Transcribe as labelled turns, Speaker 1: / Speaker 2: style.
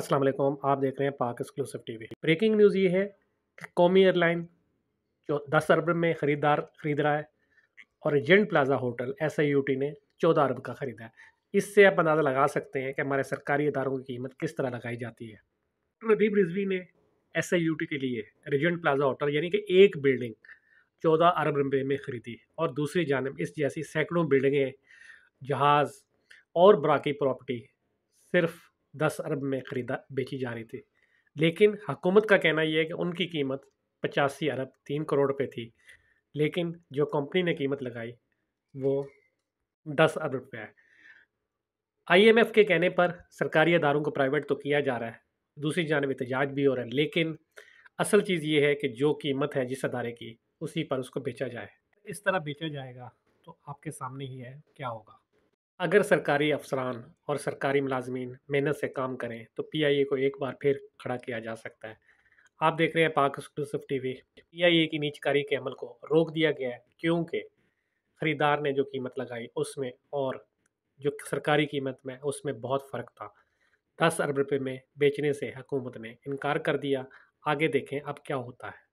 Speaker 1: अस्सलाम वालेकुम आप देख रहे हैं Pak exclusive TV breaking news ये है कि कौमी एयरलाइन जो दस अरब में ख़रीदार ख़रीद रहा है और एजेंट प्लाजा होटल एस ने चौदह अरब का ख़रीदा है इससे आप अंदाज़ा लगा सकते हैं कि हमारे सरकारी इदारों की कीमत किस तरह लगाई जाती है नदीब रिजवी ने एस के लिए रिजेंट प्लाजा होटल यानी कि एक बिल्डिंग चौदह अरब रुपये में ख़रीदी और दूसरी जानब इस जैसी सैकड़ों बिल्डिंगें जहाज़ और बराकी प्रॉपर्टी सिर्फ़ दस अरब में ख़रीदा बेची जा रही थी लेकिन हकूमत का कहना यह है कि उनकी कीमत पचासी अरब तीन करोड़ रुपये थी लेकिन जो कंपनी ने कीमत लगाई वो दस अरब रुपये है आईएमएफ के कहने पर सरकारी अदारों को प्राइवेट तो किया जा रहा है दूसरी जानब एहतजाज भी हो रहा है लेकिन असल चीज़ ये है कि जो कीमत है जिस अदारे की उसी पर उसको बेचा जाए इस तरह बेचा जाएगा तो आपके सामने ही है क्या होगा अगर सरकारी अफसरान और सरकारी मुलाजमीन मेहनत से काम करें तो पी आई ए को एक बार फिर खड़ा किया जा सकता है आप देख रहे हैं पाक एक्सक्लूसिव टीवी पी आई ए की नीचकारी के अमल को रोक दिया गया है क्योंकि ख़रीदार ने जो कीमत लगाई उसमें और जो सरकारी कीमत में उसमें बहुत फ़र्क था दस अरब रुपये में बेचने से हुकूमत ने इनकार कर दिया आगे देखें अब क्या होता है